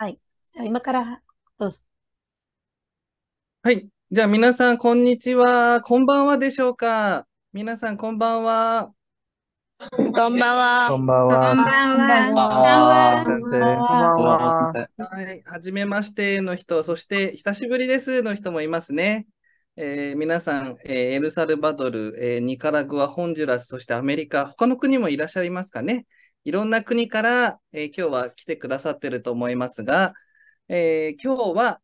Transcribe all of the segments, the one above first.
はい。じゃあ今から、どうぞ。はい。じゃあ皆さん、こんにちは。こんばんはでしょうか。皆さん、こんばんは。こんばんは。こんばんは。こんばんは。こんばんは。ははじめましての人、そして久しぶりですの人もいますね。えー、皆さん、えー、エルサルバドル、えー、ニカラグア、ホンジュラス、そしてアメリカ、他の国もいらっしゃいますかね。いろんな国から、えー、今日は来てくださってると思いますが、えー、今日は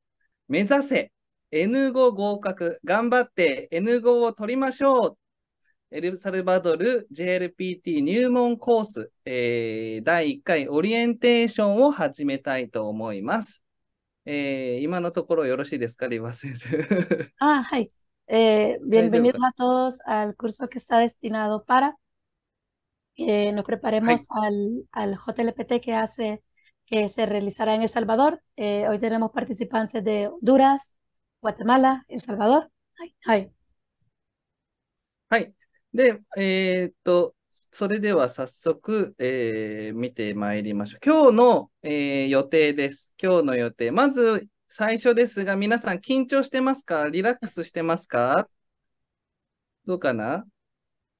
目指せ N5 合格、頑張って N5 を取りましょう。エルサルバドル JLPT 入門コース、えー、第1回オリエンテーションを始めたいと思います。えー、今のところよろしいですか、リバ先生。あ、はい。え h bienvenidos a todos al curso que está destinado para eh, nos preparemos al, al, JLPT que hace que se realizará en El Salvador. Eh, hoy tenemos participantes de Honduras, Guatemala, El Salvador. De, eh, to, はい。で、えー、っと、それでは早速、えー、見てまいりましょう。今日の、えー、予定です。今日の予定。まず、最初ですが、皆さん緊張してますかリラックスしてますかどうかな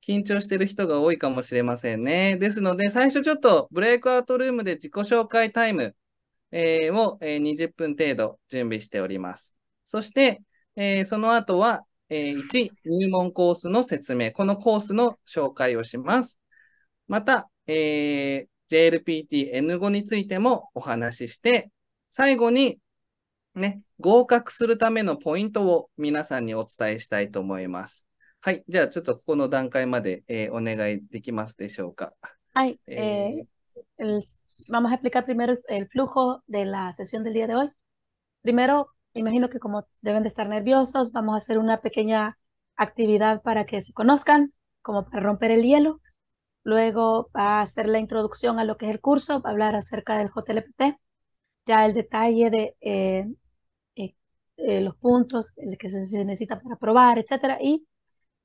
緊張してる人が多いかもしれませんね。ですので、最初ちょっとブレイクアウトルームで自己紹介タイム、えー、を、えー、20分程度準備しております。そして、えー、その後は、えー、1、入門コースの説明、このコースの紹介をします。また、え JLPTN5 についてもお話しして、最後に、ね、合格するためのポイントを皆さんにお伝えしたいと思います。はい。じゃあ、ちょっとここの段階まで、eh, お願いできますでしょうか。はい。Eh, vamos a explicar primero el flujo de la sesión del día de hoy. Primero, imagino que como deben de estar nerviosos, vamos a hacer una pequeña actividad para que se conozcan, como para romper el hielo. Luego va a hacer la introducción a lo que es el curso, va a hablar acerca del JLPT, ya el detalle de eh, eh, eh, los puntos que se necesita para probar, etcétera, y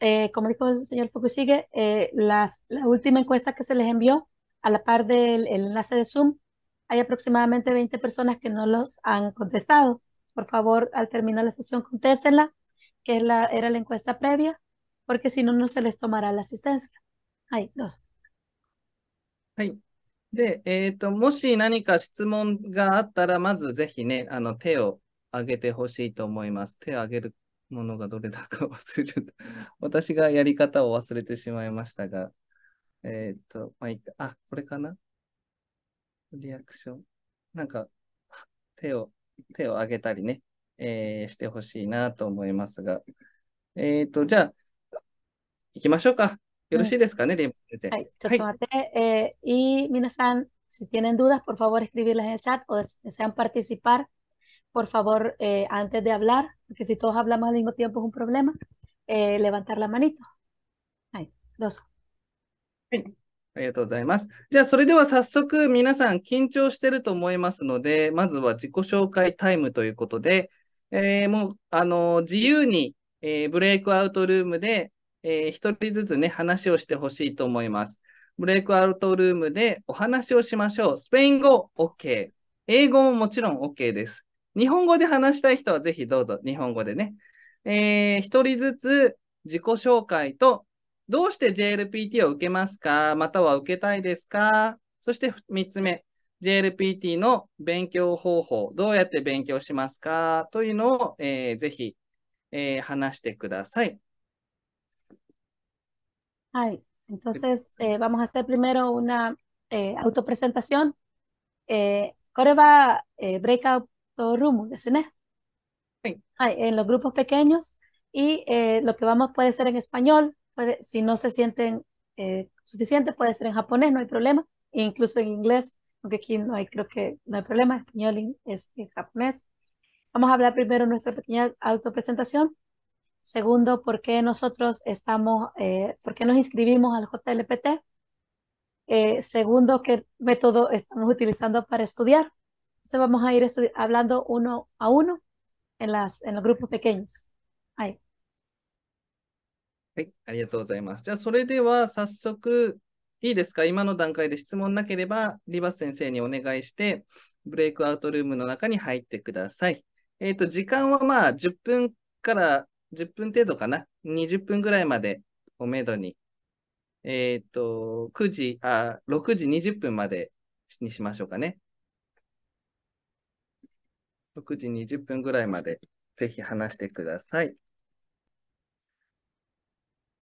Eh, como dijo el señor Fukushige, eh, las, la última encuesta que se les envió, a la par del enlace de Zoom, hay aproximadamente 20 personas que no los han contestado. Por favor, al terminar la sesión, contéstenla, que es la, era la encuesta previa, porque si no, no se les tomará la asistencia. Ahí, dos. はいで、えーと、もし何か質問があったら、まずぜひね、あの手を挙げてほしいと思います。手を挙げるものがどれだか忘れちゃった。私がやり方を忘れてしまいましたが、えー、っと、まあ、いいか。あ、これかなリアクション。なんか、手を、手を上げたりね、えー、してほしいなと思いますが。えー、っと、じゃあ、行きましょうか。よろしいですかね、うん、リン先生。はい、ちょっと待って。はい、えー、y、皆さん、si tienen dudas, por favor, escribirlas en el chat o desean participar. por favor, eh, antes de hablar, porque si todos hablamos al mismo tiempo es un problema, eh, levantar la manito. Ahí, dos. ありがとうございます。じゃあ、それでは早速、皆さん緊張してると思いますので、まずは自己紹介タイムということで、えー、もう、あの自由に、えー、ブレイクアウトルームで、えー、一人ずつね、話をしてほしいと思います。ブレイクアウトルームでお話をしましょう。スペイン語 OK。英語ももちろん OK です。日本語で話したい人はぜひどうぞ、日本語でね。えー、一人ずつ自己紹介と、どうして JLPT を受けますかまたは受けたいですかそして3つ目、JLPT の勉強方法、どうやって勉強しますかというのを、えー、ぜひ、えー、話してください。はい。entonces eh, vamos a hacer primero una eh, autopresentación. Eh, c v a Breakout todo rumbo, de Sí. en los grupos pequeños y eh, lo que vamos puede ser en español, puede, si no se sienten eh, suficientes puede ser en japonés, no hay problema, e incluso en inglés, aunque aquí no hay, creo que no hay problema, español es japonés. Vamos a hablar primero nuestra pequeña autopresentación. Segundo, por qué nosotros estamos, eh, por qué nos inscribimos al JLPT. segundo, qué método estamos utilizando para estudiar. Entonces vamos a ir hablando uno a uno en, las, en los grupos pequeños. Ahí. はい、ありがとうございます。じゃあ、それでは早速、いいですか今の段階で質問なければ、リバス先生にお願いして、ブレイクアウトルームの中に入ってください。えっ、ー、と、時間はまあ、10分から10分程度かな。20分ぐらいまでをめどに、えっ、ー、と、9時、あ、6時20分までにしましょうかね。6時20分ぐらいまでぜひ話してください。